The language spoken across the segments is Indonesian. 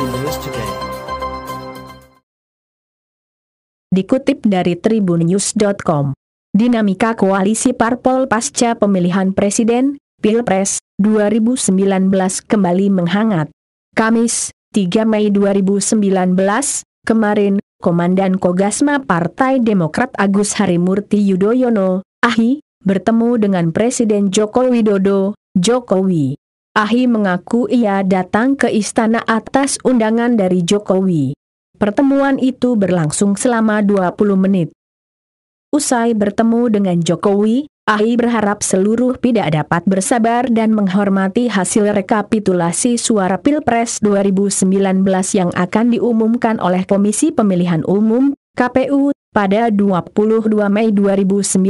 The News Today. Dikutip dari tribunnews.com, Dinamika Koalisi Parpol pasca pemilihan presiden, Pilpres, 2019 kembali menghangat. Kamis, 3 Mei 2019, kemarin, Komandan Kogasma Partai Demokrat Agus Harimurti Yudhoyono, AHI, bertemu dengan Presiden Joko Widodo, Jokowi Ahi mengaku ia datang ke istana atas undangan dari Jokowi. Pertemuan itu berlangsung selama 20 menit. Usai bertemu dengan Jokowi, Ahi berharap seluruh tidak dapat bersabar dan menghormati hasil rekapitulasi suara Pilpres 2019 yang akan diumumkan oleh Komisi Pemilihan Umum, KPU, pada 22 Mei 2019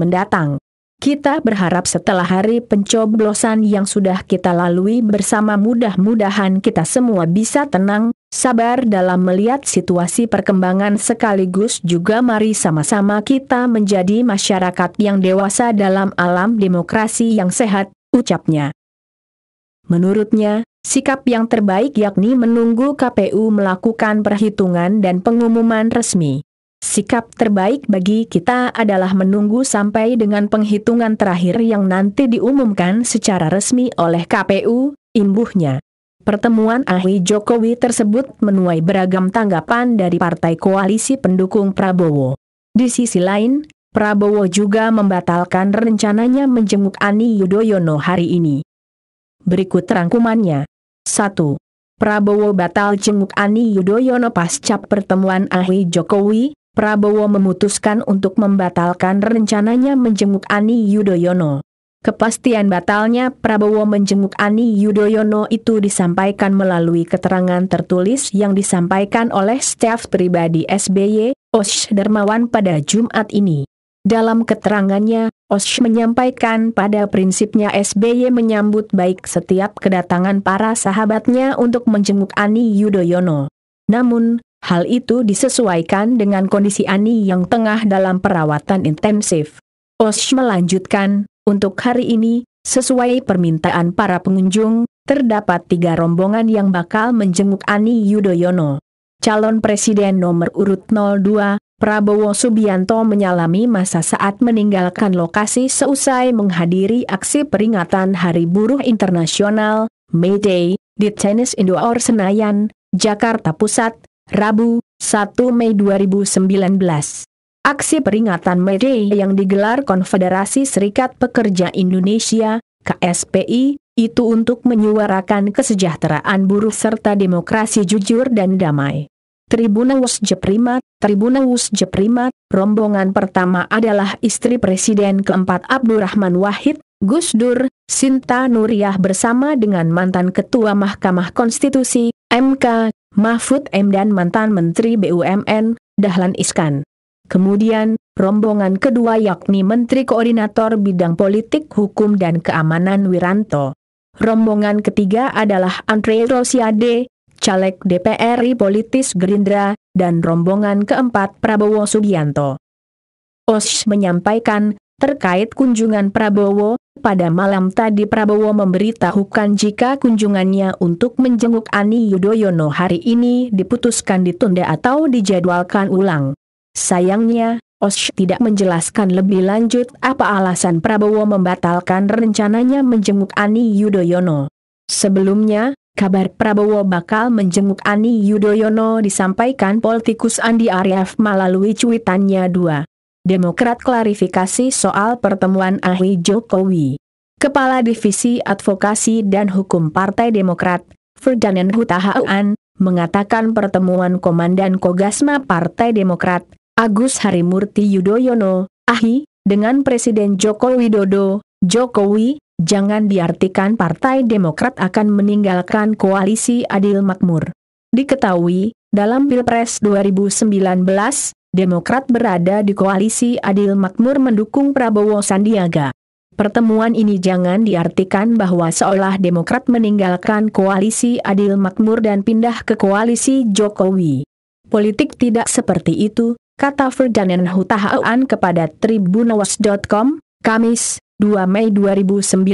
mendatang. Kita berharap setelah hari pencoblosan yang sudah kita lalui bersama mudah-mudahan kita semua bisa tenang, sabar dalam melihat situasi perkembangan sekaligus juga mari sama-sama kita menjadi masyarakat yang dewasa dalam alam demokrasi yang sehat, ucapnya. Menurutnya, sikap yang terbaik yakni menunggu KPU melakukan perhitungan dan pengumuman resmi. Sikap terbaik bagi kita adalah menunggu sampai dengan penghitungan terakhir yang nanti diumumkan secara resmi oleh KPU, imbuhnya. Pertemuan Ahli Jokowi tersebut menuai beragam tanggapan dari partai koalisi pendukung Prabowo. Di sisi lain, Prabowo juga membatalkan rencananya menjenguk Ani Yudhoyono hari ini. Berikut rangkumannya. 1. Prabowo batal jenguk Ani Yudhoyono pasca pertemuan Ahli Jokowi, Prabowo memutuskan untuk membatalkan rencananya menjenguk Ani Yudhoyono. Kepastian batalnya Prabowo menjenguk Ani Yudhoyono itu disampaikan melalui keterangan tertulis yang disampaikan oleh staf pribadi SBY, Osh Dermawan pada Jumat ini. Dalam keterangannya, Osh menyampaikan pada prinsipnya SBY menyambut baik setiap kedatangan para sahabatnya untuk menjenguk Ani Yudhoyono. Namun, Hal itu disesuaikan dengan kondisi Ani yang tengah dalam perawatan intensif. Osh melanjutkan, untuk hari ini, sesuai permintaan para pengunjung, terdapat tiga rombongan yang bakal menjenguk Ani Yudhoyono. Calon Presiden nomor urut 02, Prabowo Subianto menyalami masa saat meninggalkan lokasi seusai menghadiri aksi peringatan Hari Buruh Internasional, May Day, di Tennis Indoor Senayan, Jakarta Pusat, Rabu, 1 Mei 2019. Aksi peringatan May Day yang digelar Konfederasi Serikat Pekerja Indonesia, KSPI, itu untuk menyuarakan kesejahteraan buruh serta demokrasi jujur dan damai. Tribuna Jeprimat, Tribuna rombongan pertama adalah istri Presiden keempat Abdurrahman Wahid, Gus Dur, Sinta Nuriyah bersama dengan mantan Ketua Mahkamah Konstitusi, MK, Mahfud M dan mantan Menteri BUMN, Dahlan Iskan. Kemudian, rombongan kedua yakni Menteri Koordinator Bidang Politik Hukum dan Keamanan Wiranto. Rombongan ketiga adalah Andre Rosiade, caleg DPRI politis Gerindra, dan rombongan keempat Prabowo Subianto. OSH menyampaikan, terkait kunjungan Prabowo, pada malam tadi Prabowo memberitahukan jika kunjungannya untuk menjenguk Ani Yudhoyono hari ini diputuskan ditunda atau dijadwalkan ulang. Sayangnya, Osh tidak menjelaskan lebih lanjut apa alasan Prabowo membatalkan rencananya menjenguk Ani Yudhoyono. Sebelumnya, kabar Prabowo bakal menjenguk Ani Yudhoyono disampaikan politikus Andi Arief melalui cuitannya dua. Demokrat klarifikasi soal pertemuan Ahli Jokowi. Kepala Divisi Advokasi dan Hukum Partai Demokrat, Ferdinand Hutahaan, mengatakan pertemuan Komandan Kogasma Partai Demokrat, Agus Harimurti Yudhoyono, AHI, dengan Presiden Joko Widodo, Jokowi, jangan diartikan Partai Demokrat akan meninggalkan koalisi adil makmur. Diketahui, dalam Pilpres 2019, Demokrat berada di koalisi adil makmur mendukung Prabowo Sandiaga. Pertemuan ini jangan diartikan bahwa seolah Demokrat meninggalkan koalisi adil makmur dan pindah ke koalisi Jokowi. Politik tidak seperti itu, kata Ferdinand Hutahaan kepada Tribunawas.com, Kamis, 2 Mei 2019.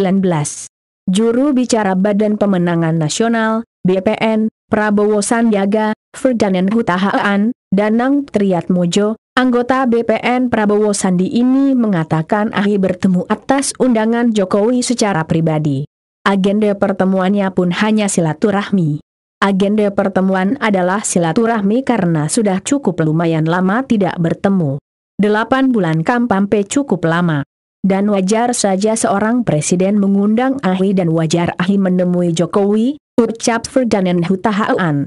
Juru bicara Badan Pemenangan Nasional, BPN, Prabowo Sandiaga, Ferdinand Hutahaan, Danang Mojo, anggota BPN Prabowo Sandi ini mengatakan Ahi bertemu atas undangan Jokowi secara pribadi. Agenda pertemuannya pun hanya silaturahmi. Agenda pertemuan adalah silaturahmi karena sudah cukup lumayan lama tidak bertemu. Delapan bulan kampampe cukup lama. Dan wajar saja seorang presiden mengundang Ahi dan wajar Ahi menemui Jokowi, ucap Ferdinand Hutahaan.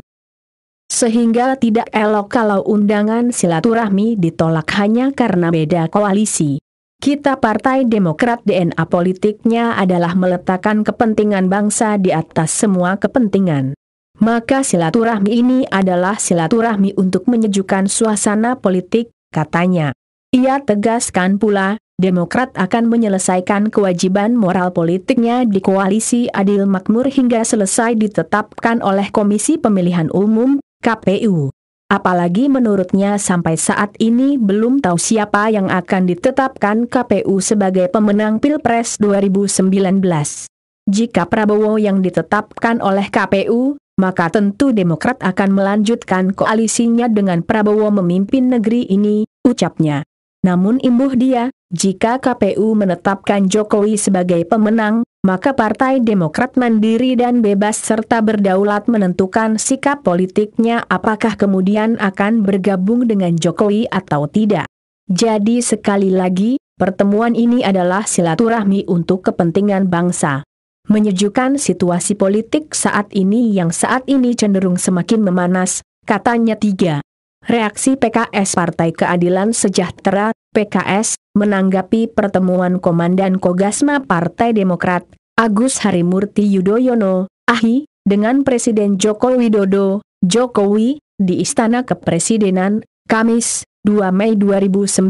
Sehingga tidak elok kalau undangan silaturahmi ditolak hanya karena beda koalisi. Kita Partai Demokrat DNA politiknya adalah meletakkan kepentingan bangsa di atas semua kepentingan. Maka silaturahmi ini adalah silaturahmi untuk menyejukkan suasana politik, katanya. Ia tegaskan pula, Demokrat akan menyelesaikan kewajiban moral politiknya di koalisi adil makmur hingga selesai ditetapkan oleh Komisi Pemilihan Umum, KPU. Apalagi menurutnya sampai saat ini belum tahu siapa yang akan ditetapkan KPU sebagai pemenang Pilpres 2019. Jika Prabowo yang ditetapkan oleh KPU, maka tentu Demokrat akan melanjutkan koalisinya dengan Prabowo memimpin negeri ini, ucapnya. Namun imbuh dia, jika KPU menetapkan Jokowi sebagai pemenang, maka Partai Demokrat mandiri dan bebas serta berdaulat menentukan sikap politiknya apakah kemudian akan bergabung dengan Jokowi atau tidak. Jadi sekali lagi, pertemuan ini adalah silaturahmi untuk kepentingan bangsa. Menyejukkan situasi politik saat ini yang saat ini cenderung semakin memanas, katanya tiga. Reaksi PKS Partai Keadilan Sejahtera, PKS, menanggapi pertemuan Komandan Kogasma Partai Demokrat, Agus Harimurti Yudhoyono, AHI, dengan Presiden Joko Widodo, Jokowi, di Istana Kepresidenan, Kamis, 2 Mei 2019.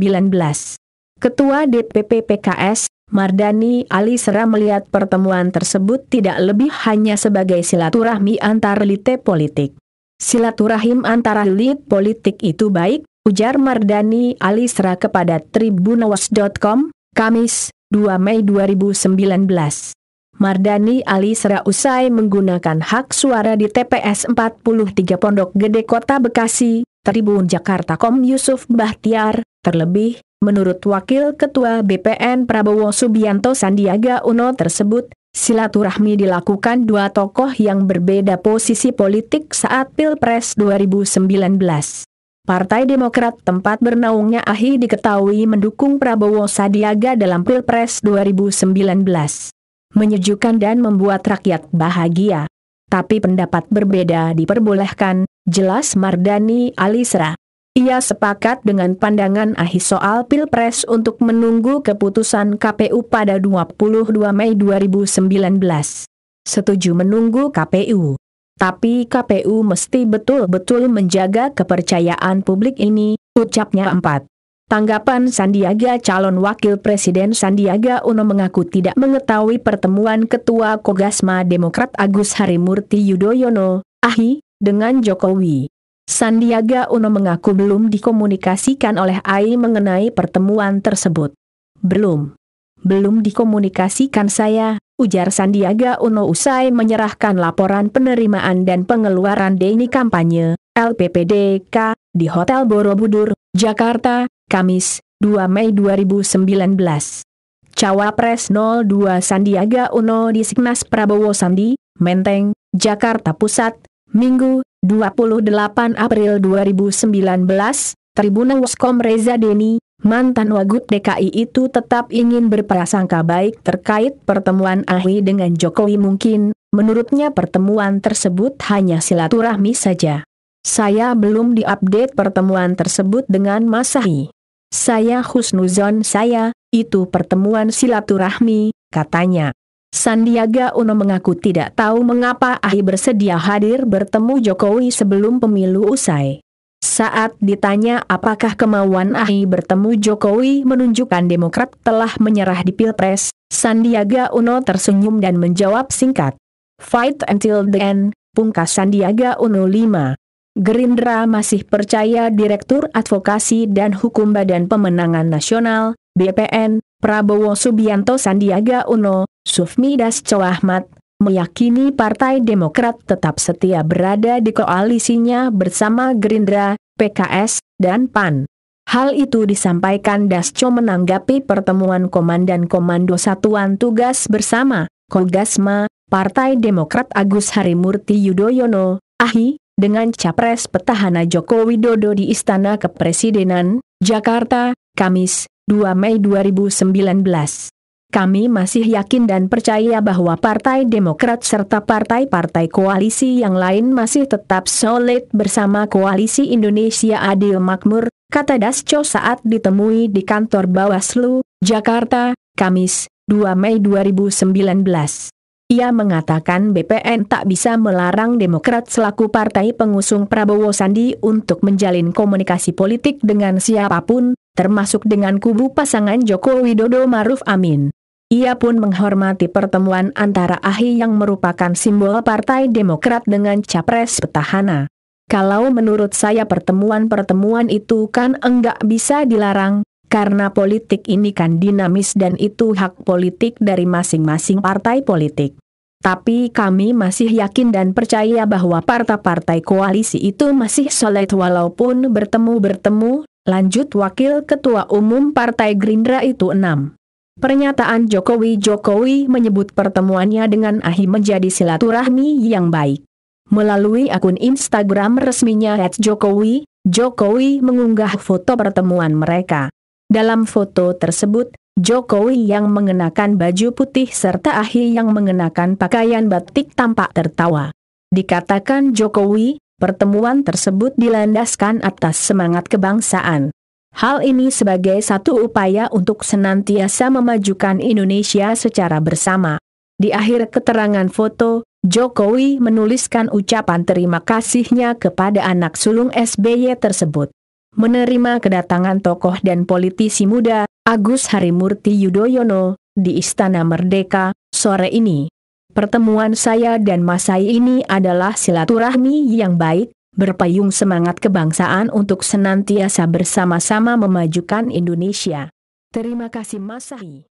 Ketua DPP PKS, Mardani Ali Sera melihat pertemuan tersebut tidak lebih hanya sebagai silaturahmi antar elite politik Silaturahim antara elit politik itu baik, ujar Mardani Alisra kepada tribunawas.com, Kamis, 2 Mei 2019. Mardani Alisra usai menggunakan hak suara di TPS 43 Pondok Gede Kota Bekasi, Tribun Jakarta.com Yusuf Bahtiar, terlebih, menurut Wakil Ketua BPN Prabowo Subianto Sandiaga Uno tersebut, Silaturahmi dilakukan dua tokoh yang berbeda posisi politik saat Pilpres 2019. Partai Demokrat tempat bernaungnya AHI diketahui mendukung Prabowo Sadiaga dalam Pilpres 2019. Menyejukkan dan membuat rakyat bahagia. Tapi pendapat berbeda diperbolehkan, jelas Mardani Alisra. Ia sepakat dengan pandangan Ahi soal Pilpres untuk menunggu keputusan KPU pada 22 Mei 2019. Setuju menunggu KPU. Tapi KPU mesti betul-betul menjaga kepercayaan publik ini, ucapnya empat. Tanggapan Sandiaga calon wakil presiden Sandiaga Uno mengaku tidak mengetahui pertemuan Ketua Kogasma Demokrat Agus Harimurti Yudhoyono, AHI, dengan Jokowi. Sandiaga Uno mengaku belum dikomunikasikan oleh AI mengenai pertemuan tersebut. Belum. Belum dikomunikasikan saya, ujar Sandiaga Uno usai menyerahkan laporan penerimaan dan pengeluaran Deni Kampanye, LPPDK, di Hotel Borobudur, Jakarta, Kamis, 2 Mei 2019. Cawapres 02 Sandiaga Uno di Signas Prabowo Sandi, Menteng, Jakarta Pusat, Minggu, 28 April 2019, Tribuna Waskom Reza Deni, mantan Wagub DKI itu tetap ingin berprasangka baik terkait pertemuan Ahi dengan Jokowi mungkin, menurutnya pertemuan tersebut hanya silaturahmi saja. Saya belum diupdate pertemuan tersebut dengan Mas Ahi. Saya husnuzon saya, itu pertemuan silaturahmi, katanya. Sandiaga Uno mengaku tidak tahu mengapa Ahi bersedia hadir bertemu Jokowi sebelum pemilu usai. Saat ditanya apakah kemauan Ahi bertemu Jokowi menunjukkan Demokrat telah menyerah di Pilpres, Sandiaga Uno tersenyum dan menjawab singkat. Fight until the end, pungkas Sandiaga Uno 5. Gerindra masih percaya Direktur Advokasi dan Hukum Badan Pemenangan Nasional, BPN, Prabowo Subianto Sandiaga Uno, Sufmi Dasco Ahmad, meyakini Partai Demokrat tetap setia berada di koalisinya bersama Gerindra, PKS, dan PAN. Hal itu disampaikan Dasco menanggapi pertemuan Komandan Komando Satuan Tugas Bersama, Kogasma, Partai Demokrat Agus Harimurti Yudhoyono, AHI, dengan Capres Petahana Joko Widodo di Istana Kepresidenan, Jakarta, Kamis, 2 Mei 2019. Kami masih yakin dan percaya bahwa Partai Demokrat serta partai-partai koalisi yang lain masih tetap solid bersama Koalisi Indonesia Adil Makmur, kata Dasco saat ditemui di kantor Bawaslu, Jakarta, Kamis, 2 Mei 2019. Ia mengatakan BPN tak bisa melarang Demokrat selaku partai pengusung Prabowo Sandi untuk menjalin komunikasi politik dengan siapapun, termasuk dengan kubu pasangan Joko Widodo Maruf Amin. Ia pun menghormati pertemuan antara AHI yang merupakan simbol Partai Demokrat dengan Capres Petahana. Kalau menurut saya pertemuan-pertemuan itu kan enggak bisa dilarang, karena politik ini kan dinamis dan itu hak politik dari masing-masing partai politik. Tapi kami masih yakin dan percaya bahwa partai-partai koalisi itu masih solid walaupun bertemu-bertemu, lanjut Wakil Ketua Umum Partai Gerindra itu enam. Pernyataan Jokowi Jokowi menyebut pertemuannya dengan Ahi menjadi silaturahmi yang baik. Melalui akun Instagram resminya @jokowi, Jokowi mengunggah foto pertemuan mereka. Dalam foto tersebut, Jokowi yang mengenakan baju putih serta Ahi yang mengenakan pakaian batik tampak tertawa. Dikatakan Jokowi, pertemuan tersebut dilandaskan atas semangat kebangsaan. Hal ini sebagai satu upaya untuk senantiasa memajukan Indonesia secara bersama. Di akhir keterangan foto, Jokowi menuliskan ucapan terima kasihnya kepada anak sulung SBY tersebut menerima kedatangan tokoh dan politisi muda, Agus Harimurti Yudhoyono, di Istana Merdeka, sore ini. Pertemuan saya dan Masai ini adalah silaturahmi yang baik, berpayung semangat kebangsaan untuk senantiasa bersama-sama memajukan Indonesia. Terima kasih Masai.